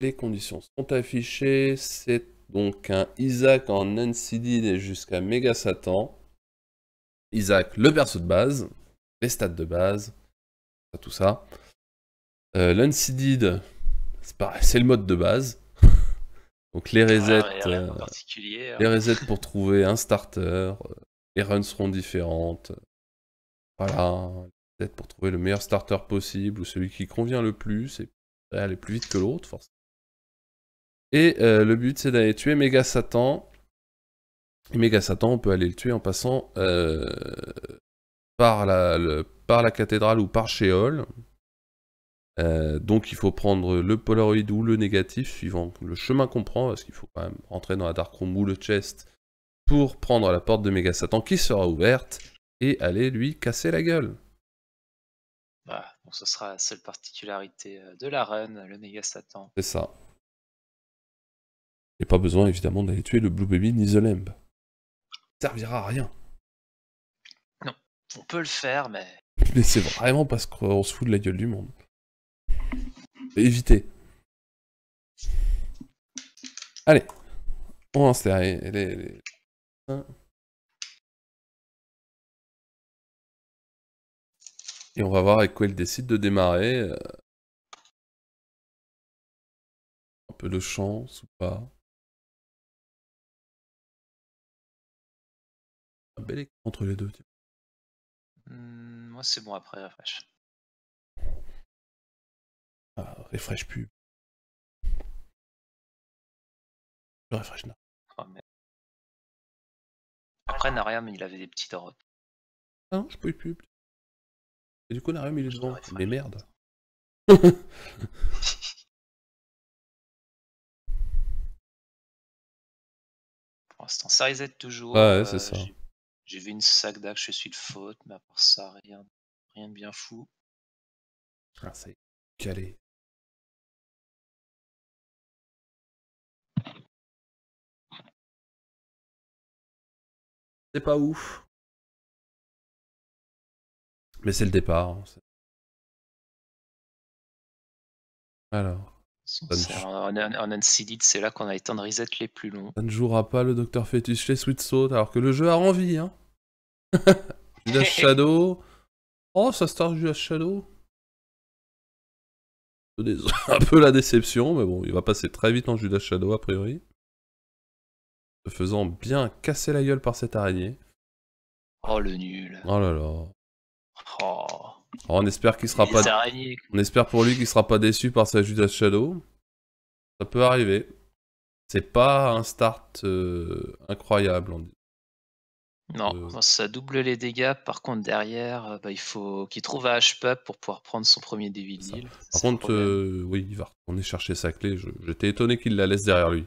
les conditions sont affichées. C'est donc un Isaac en et jusqu'à Mega Satan. Isaac, le perso de base, les stats de base, tout ça. Euh, L'Unseeded, c'est le mode de base. donc les ah, resets, euh, hein. les resets pour trouver un starter, euh, les runs seront différentes. Voilà, peut-être pour trouver le meilleur starter possible ou celui qui convient le plus et aller plus vite que l'autre, forcément. Et euh, le but, c'est d'aller tuer Méga Satan. Et Méga Satan, on peut aller le tuer en passant euh, par, la, par la cathédrale ou par Sheol. Euh, donc il faut prendre le Polaroid ou le négatif suivant le chemin qu'on prend, parce qu'il faut quand même rentrer dans la Dark ou le chest pour prendre la porte de Méga Satan qui sera ouverte et aller lui casser la gueule. Voilà, bah, ce sera la seule particularité de la run, le Méga Satan. C'est ça. Et pas besoin évidemment d'aller tuer le Blue Baby ni The Ça servira à rien. Non, on peut le faire, mais. Mais c'est vraiment parce qu'on se fout de la gueule du monde. Évitez. Allez, on va Et on va voir avec quoi il décide de démarrer. Euh. Un peu de chance ou pas. Un bel entre les deux. Hmm, moi, c'est bon après refresh. Ah, refresh pub. Je refresh non. Oh, mais... Après Nariam, il avait des petites rotes. Ah non, je pouvais plus. Et du coup, Nariam, il est devant. Mais merde. Pour l'instant, ça reset toujours. Ah ouais, euh, c'est ça. J'ai vu une sac d'axe, je suis de faute, mais à part ça, rien, rien de bien fou. Ah, c'est calé. C'est pas ouf. Mais c'est le départ. Hein, Alors. En, un Unseeded, c'est là qu'on a les temps de reset les plus longs. Ça ne jouera pas le Docteur Fétiche les Sweet alors que le jeu a envie. Hein Judas Shadow. Oh, ça star Judas Shadow. Un peu la déception, mais bon, il va passer très vite en Judas Shadow a priori. Se faisant bien casser la gueule par cette araignée. Oh le nul. Oh là là. Oh on espère qu'il sera pas. On espère pour lui qu'il sera pas déçu par sa Judas Shadow. Ça peut arriver. C'est pas un start euh, incroyable. On dit. Non, euh, ça double les dégâts. Par contre, derrière, euh, bah, il faut qu'il trouve un HP pour pouvoir prendre son premier Devil Par contre, oui, il va retourner chercher sa clé. J'étais étonné qu'il la laisse derrière lui.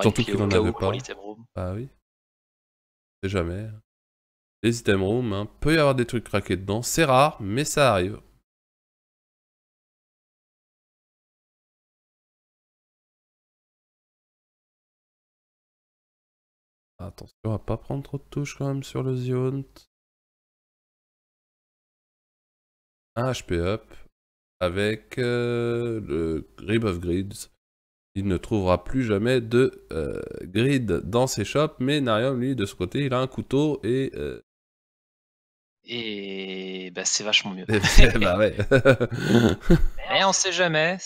Surtout qu'il en avait pas. Ah oui. jamais. Les item rooms, hein. peut y avoir des trucs craqués dedans. C'est rare, mais ça arrive. Attention à pas prendre trop de touches quand même sur le Zion. Un HP up avec euh, le Grip of Grids. Il ne trouvera plus jamais de euh, grid dans ses shops, mais Narium, lui, de ce côté, il a un couteau et euh, et bah, c'est vachement mieux. Bah, bah ouais. Mais on sait jamais.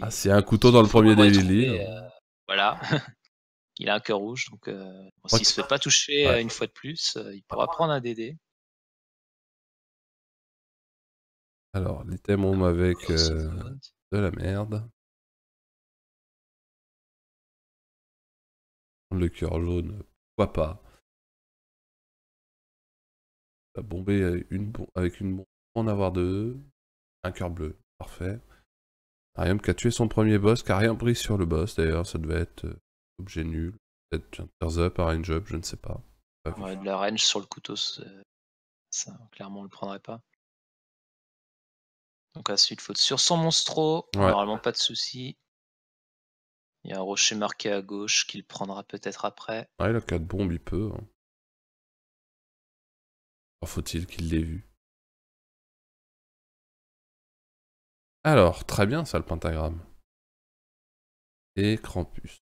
Ah, c'est un couteau dans le premier Daily. Hein. Euh, voilà. il a un cœur rouge, donc euh, s'il se fait pas toucher euh, une fois de plus, il pourra prendre un DD. Alors, les thèmes avec de la merde. Le cœur jaune, pourquoi pas Bomber bombé euh, une avec une bombe en avoir deux. Un cœur bleu. Parfait. Arium qui a tué son premier boss, qui a rien pris sur le boss d'ailleurs, ça devait être euh, objet nul. Peut-être un tears up, un range up, je ne sais pas. On Ouais, de la range sur le couteau, ça, clairement on le prendrait pas. Donc ensuite, faute sur son monstro, normalement pas de souci. Il y a un rocher marqué à gauche qu'il prendra peut-être après. Ouais, il a 4 bombes, il peut. Hein. Oh, faut-il qu'il l'ait vu. Alors, très bien ça le pentagramme. Et crampus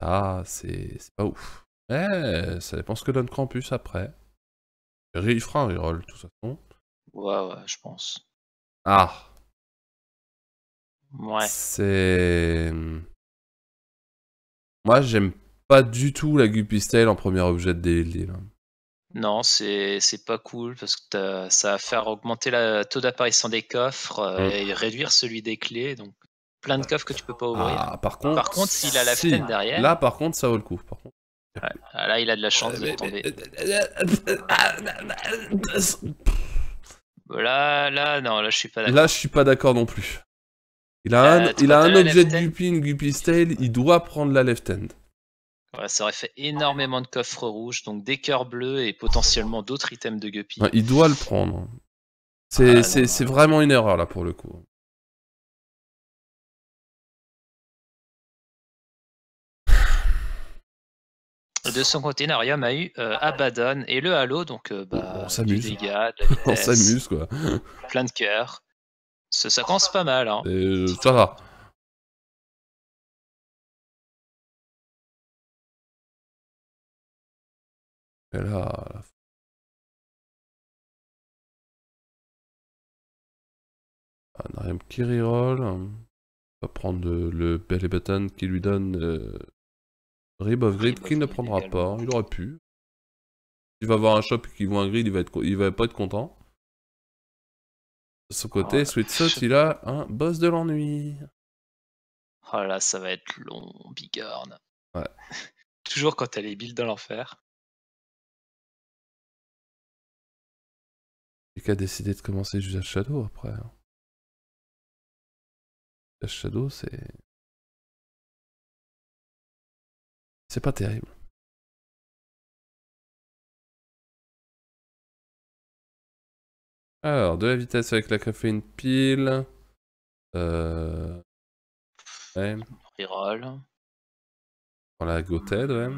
Ah, c'est pas ouf. Mais eh, ça dépend ce que donne crampus après. Il fera un reroll, de toute façon. Ouais, ouais, je pense. Ah. Ouais. C'est... Hum, moi, j'aime pas du tout la Guppy Style en premier objet de DLD. Hein. Non, c'est pas cool parce que ça va faire augmenter le taux d'apparition des coffres euh, mm. et réduire celui des clés. Donc plein de bah, coffres que tu peux pas ouvrir. Ah, par contre, par contre s'il a la si. fenêtre derrière. Là, par contre, ça vaut le coup. Ah, là, il a de la chance de euh, tomber. Euh, là, non, là, je suis pas d'accord. Là, je suis pas d'accord non plus. Il a, un, il a un objet de Guppy, une Guppy il doit prendre la left hand ça aurait fait énormément de coffres rouges, donc des cœurs bleus et potentiellement d'autres items de Guppy. il doit le prendre. Ah, c'est vraiment une erreur là pour le coup. De son côté, Narium a eu euh, Abaddon et le Halo, donc euh, bah, on s'amuse. on s'amuse quoi. Plein de cœurs. Ça, commence pas mal. Hein. Euh, ça va. là, Nariam qui reroll. va prendre euh, le belly button qui lui donne euh, Rib of Grid qu'il ne prendra pas. Il aurait pu. Il va avoir un shop qui voit un grid, il va, il va pas être content. De son ah, côté, oh, Sweet il a un boss de l'ennui. Oh là, ça va être long, bigorn. Ouais. Toujours quand elle est build dans l'enfer. a décidé de commencer à Shadow après. Hein. Shadow, c'est. C'est pas terrible. Alors, de la vitesse avec la caféine pile. Euh. Ouais. Riral. Voilà, Goted, ouais.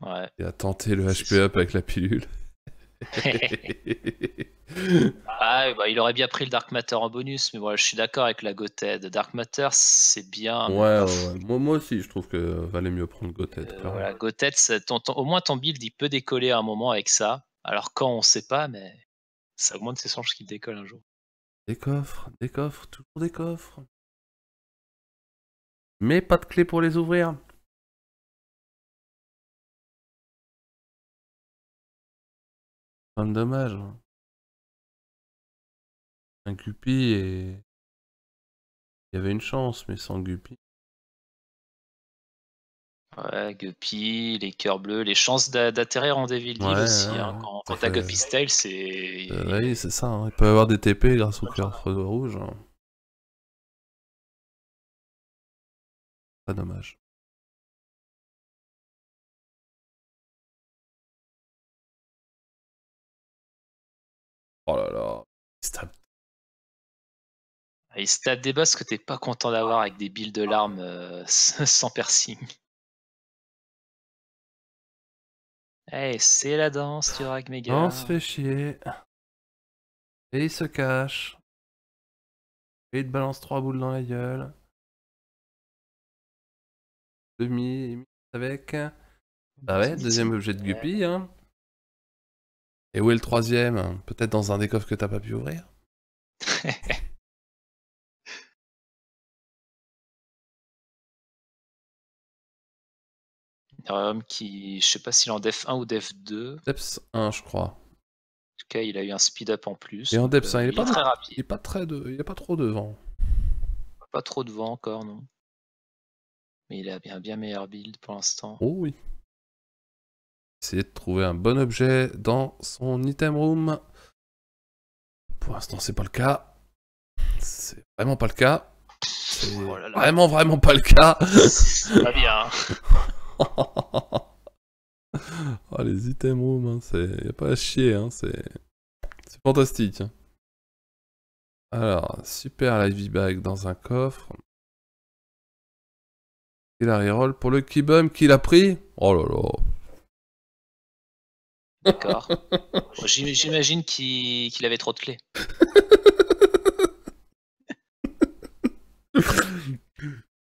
Ouais. Et à tenter le HP up avec la pilule ah, bah, il aurait bien pris le Dark Matter en bonus, mais voilà, je suis d'accord avec la Gothead. Dark Matter, c'est bien. Moi, aussi, je trouve que valait mieux prendre Gothead. Euh, voilà, au moins ton build, il peut décoller à un moment avec ça. Alors quand, on sait pas, mais ça augmente ses chances qu'il décolle un jour. Des coffres, des coffres, toujours des coffres. Mais pas de clé pour les ouvrir. dommage. Hein. Un Guppy et... Il y avait une chance, mais sans Guppy. Ouais, Guppy, les coeurs bleus, les chances d'atterrir en Devil Deal aussi. Hein, quand, Guppy Style, c'est. Euh, oui, c'est ça. Hein. Il peut avoir des TP grâce au cœur rouge. Pas dommage. Oh là là. Il se tape. des boss que t'es pas content d'avoir avec des billes de larmes euh, sans piercing. Hey, eh, c'est la danse du ragmega Mega. On fait chier. Et il se cache. Et il te balance trois boules dans la gueule. Demi, avec. Bah ouais, deuxième objet de Guppy. Hein. Et où est le troisième Peut-être dans un des coffres que t'as pas pu ouvrir homme qui, je sais pas s'il est en def 1 ou def 2. Def 1, je crois. En tout cas, il a eu un speed up en plus. Et en def 1, il, euh, est, pas très rapide. Il est pas très de... il pas trop devant. Pas trop devant encore, non. Mais il a bien bien meilleur build pour l'instant. Oh oui. Essayer de trouver un bon objet dans son item room. Pour l'instant, c'est pas le cas. C'est vraiment pas le cas. Oh vraiment, vraiment pas le cas. C'est pas bien. oh, les item rooms, hein, c'est... Y'a pas à chier, hein, c'est... C'est fantastique. Hein. Alors, super live bag dans un coffre. Et la reroll pour le Kibum, qu'il a pris. Oh là là. D'accord. J'imagine qu'il avait trop de clés.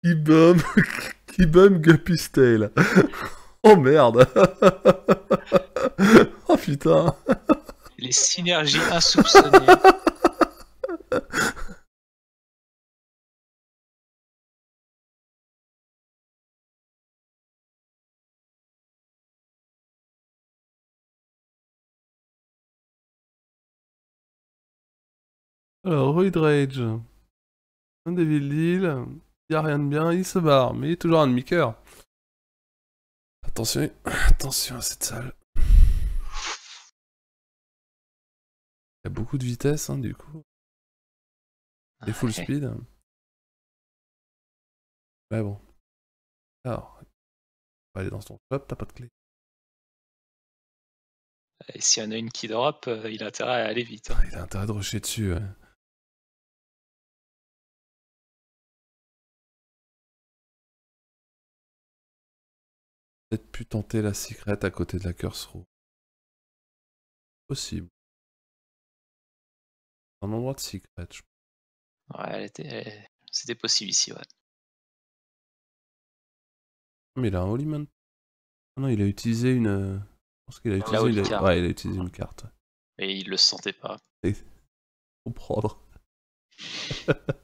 Ibum, Ibum Guppy's Tale. Oh merde Oh putain Les synergies insoupçonnées Alors, Roid Rage. Un Devil Deal. Il n'y a rien de bien, il se barre, mais il est toujours un demi-coeur. Attention, attention à cette salle. Il y a beaucoup de vitesse, hein, du coup. Des ah, full speed. Mais bon. Alors, on va aller dans son shop, t'as pas de clé. Et s'il y en a une qui drop, euh, il a intérêt à aller vite. Hein. Il a intérêt de rusher dessus, ouais. peut-être pu tenter la secrète à côté de la curse roue. Possible. Un endroit de secrète, je pense. Ouais, elle était... c'était possible ici, ouais. Ah, mais il a un Holy ah non, il a utilisé une. Euh, je pense qu'il a, utilisé... il utilisé une carte. Et il le sentait pas. Comprendre.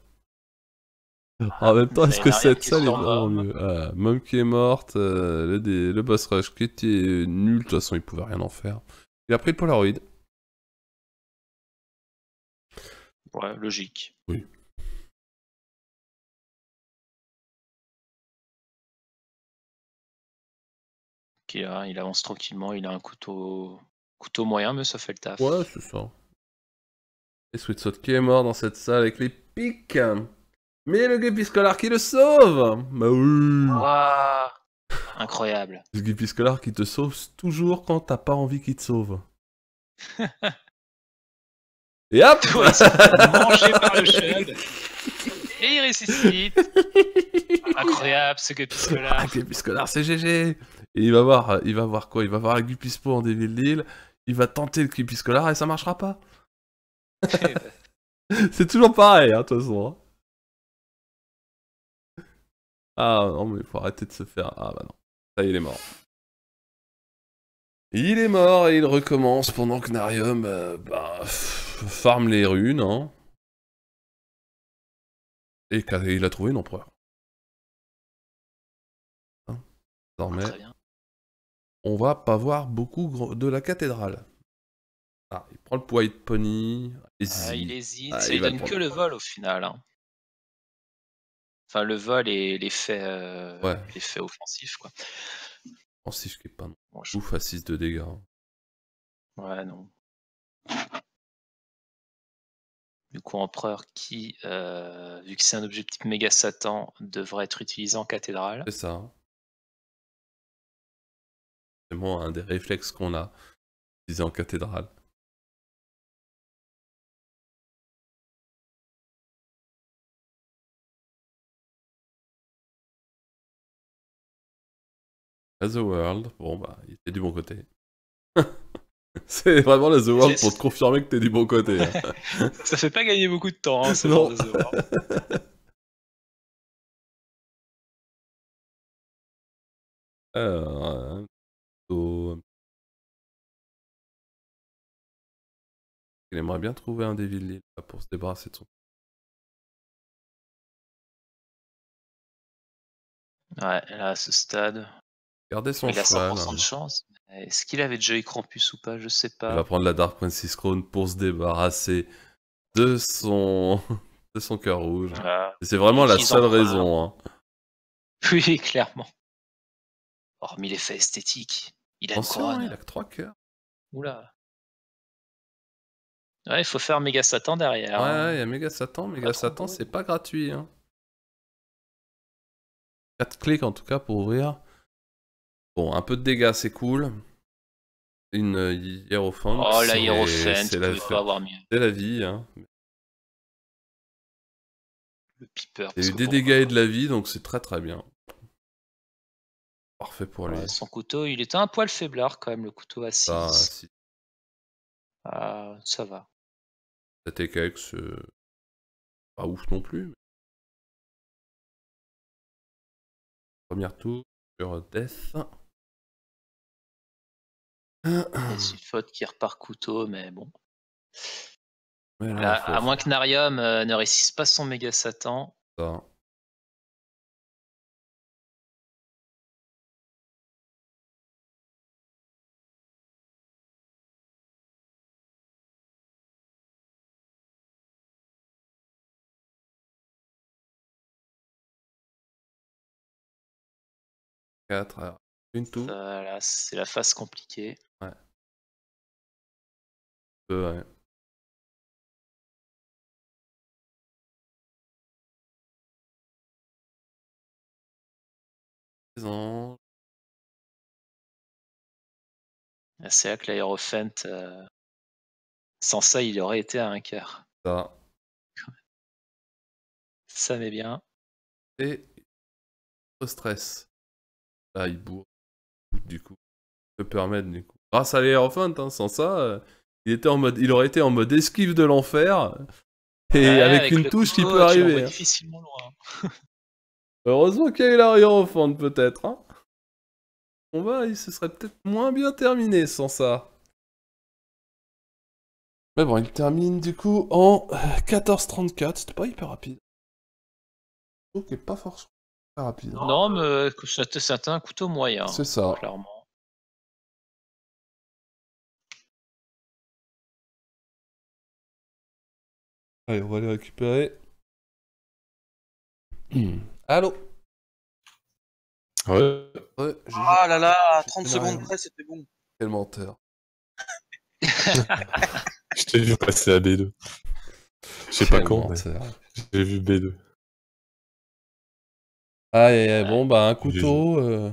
En même temps, est-ce que cette salle est vraiment hein. mieux ah, Mom qui est morte, euh, le, boss rush qui était nul, de toute façon, il pouvait rien en faire. Il a pris le Polaroid. Ouais, logique. Oui. Ok, hein, il avance tranquillement, il a un couteau couteau moyen, mais ça fait le taf. Ouais, c'est ça. Et Sweet qui est mort dans cette salle avec les pics. Mais le Guppy qui le sauve Bah oui ah, Incroyable. Le Guppy qui te sauve toujours quand t'as pas envie qu'il te sauve. Et hop par le Et il ressuscite. Incroyable ce Guppy Ah, c'est GG. Et il va voir, il va voir quoi Il va voir le Gupispo en début de l'île. Il va tenter le Guppy et ça marchera pas. Eh ben. c'est toujours pareil, hein, de toute façon. Hein. Ah non, mais il faut arrêter de se faire. Ah bah non. Ça il est mort. Il est mort et il recommence pendant que Narium euh, bah, farme les runes. Hein. Et il a trouvé une empereur. Hein, désormais, ah, on va pas voir beaucoup de la cathédrale. Ah, il prend le de Pony. Ah, il hésite, ah, il, il donne que le vol au final. Hein. Enfin, le vol et l'effet euh, offensif, quoi. Offensif qui est pas non. Ouf à 6 de dégâts. Hein. Ouais, non. Du coup, Empereur qui, euh, vu que c'est un objectif méga Satan, devrait être utilisé en cathédrale. C'est ça. C'est vraiment un des réflexes qu'on a utilisé en cathédrale. The World, bon bah, il était du bon côté. c'est vraiment The World pour te confirmer que t'es du bon côté. Hein. Ça fait pas gagner beaucoup de temps, hein, ce genre de World. Alors, euh, Il aimerait bien trouver un Devil Lille pour se débarrasser de son. Ouais, là, à ce stade son il a 100% de hein. chance. Est-ce qu'il avait déjà Crampus ou pas Je sais pas. Il va prendre la Dark Princess Crown pour se débarrasser de son de son cœur rouge. C'est vraiment la seule raison. Hein. Oui, clairement. Hormis l'effet esthétique. Il a Il a que trois cœurs. Oula. Ouais, il faut faire méga Satan derrière. Hein. Ouais, il y a méga Satan. Méga Satan, c'est pas gratuit. Hein. 4 clics en tout cas pour ouvrir Bon, un peu de dégâts, c'est cool. Une euh, Oh, la Hierophant, avoir C'est la vie, hein. Le Piper. Il a eu des dégâts et de la euh, vie, donc c'est très très bien. Parfait pour lui. son couteau, il était un poil faiblard quand même, le couteau à 6. Ah, ah, ça va. La TKX, euh, pas ouf non plus. Première tour sur Death. faute qui repart couteau, mais bon. à moins que Narium euh, ne réussisse pas son méga Satan. 4. Alors, une tour. Voilà, c'est la phase compliquée. Ouais. Euh, ouais. Ah, c'est là que l'aérofent, euh... sans ça, il aurait été à un quart. Ça. Ça met bien. Et stress là, ah, il bourre. Du coup, peut permettre, du coup. Grâce à l'air hein, sans ça, euh, il, était en mode, il aurait été en mode esquive de l'enfer. Euh, et avec, une touche qui peut arriver. Hein. Heureusement qu'il y a eu l'Aerophant, peut-être. Hein. On va, il se serait peut-être moins bien terminé sans ça. Mais bon, il termine du coup en 14.34, euh, c'était pas hyper rapide. Ok, pas forcément rapide. Non, mais t'a un couteau moyen. C'est ça. Clairement. Allez, on va les récupérer. Allo Allô ouais ah là là, 30 secondes près, c'était bon. Quel menteur. Je t'ai vu passer à B2. Je sais pas quand, mais j'ai vu B2. Ah, et bon, bah, un couteau, euh,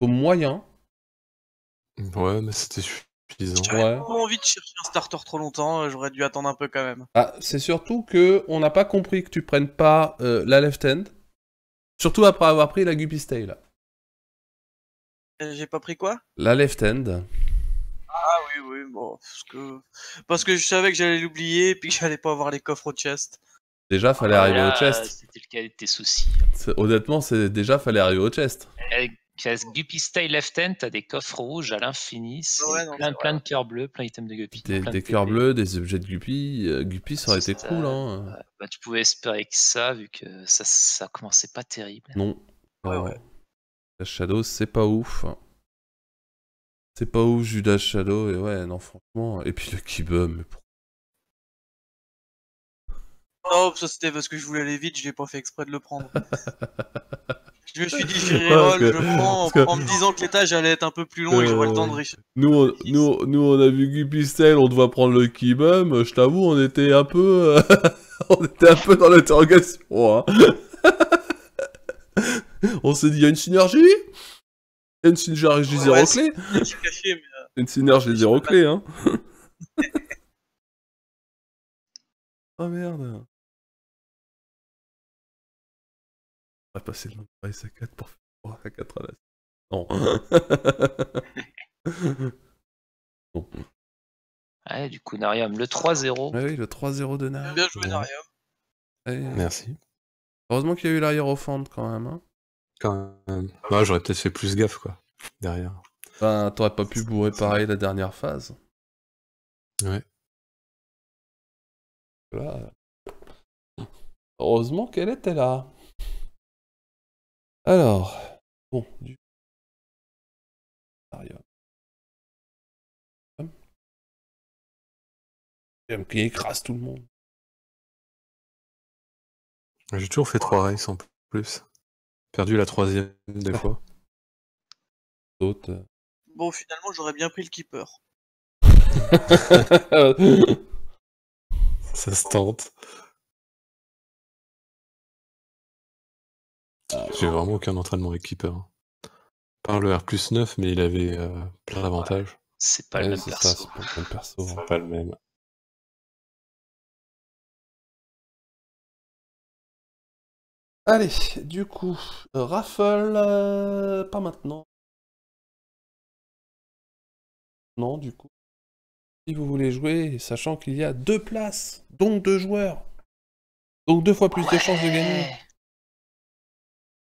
au moyen. Ouais, mais c'était suffisant. J'avais pas envie de chercher un starter trop longtemps, euh, j'aurais dû attendre un peu quand même. Ah, c'est surtout que on n'a pas compris que tu prennes pas euh, la left hand, surtout après avoir pris la stay, là. Euh, j'ai pas pris quoi La left hand. Ah oui, oui, bon, parce que, parce que je savais que j'allais l'oublier et puis que j'allais pas avoir les coffres au chest. Déjà, fallait ah arriver au chest. C'était le soucis. Hein. Honnêtement, c'est déjà fallait arriver au chest. Eh, Avec Guppy Style Left Hand, t'as des coffres rouges à l'infini, plein, de cœurs bleus, plein d'items de Guppy. Des, cœurs bleus, des objets de Guppy. Euh, Guppy, ça aurait été cool. Hein. bah, tu pouvais espérer que ça, vu que ça, ça commençait pas terrible. Non. Ah ouais, ouais. ouais. Shadow, c'est pas ouf. Hein. C'est pas ouf, Judas Shadow, et ouais, non, franchement. Et puis le Kibum, mais pourquoi Oh, ça c'était parce que je voulais aller vite, je l'ai pas fait exprès de le prendre. je me suis dit, je ouais, je prends en, me disant que l'étage allait être un peu plus long et que j'aurais le temps de riche. Nous, on, nous, nous, on a vu Gupistel, on doit prendre le Kibum, je t'avoue, on était un peu. Euh, on était un peu dans l'interrogation. Hein. on s'est dit, il y a une synergie Il y a une synergie ouais, zéro clé caché, Une synergie zéro clé, hein. oh merde. passer de à 4 pour faire 3 à 4 à la Non. bon. du coup, Narium, le 3-0. oui, le 3-0 de Narium. Bien joué, Merci. Heureusement qu'il y a eu l'arrière offende quand même. Hein. Quand même. j'aurais peut-être fait plus gaffe, quoi. Derrière. Enfin, t'aurais pas pu bourrer pareil la dernière phase. Ouais. Voilà. Heureusement qu'elle était là. Alors, bon, du ah, qui écrase tout le monde. J'ai toujours fait trois races en plus. Perdu la troisième des ah. fois. D'autres. Euh. Bon, finalement, j'aurais bien pris le keeper. Ça se tente. J'ai vraiment aucun entraînement avec Keeper. Hein. Par le R9, mais il avait euh, plein d'avantages. C'est pas, pas le même hein. pas le même. Allez, du coup, raffle, euh, pas maintenant. Non, du coup. Si vous voulez jouer, sachant qu'il y a deux places, donc deux joueurs, donc deux fois plus de chances de gagner.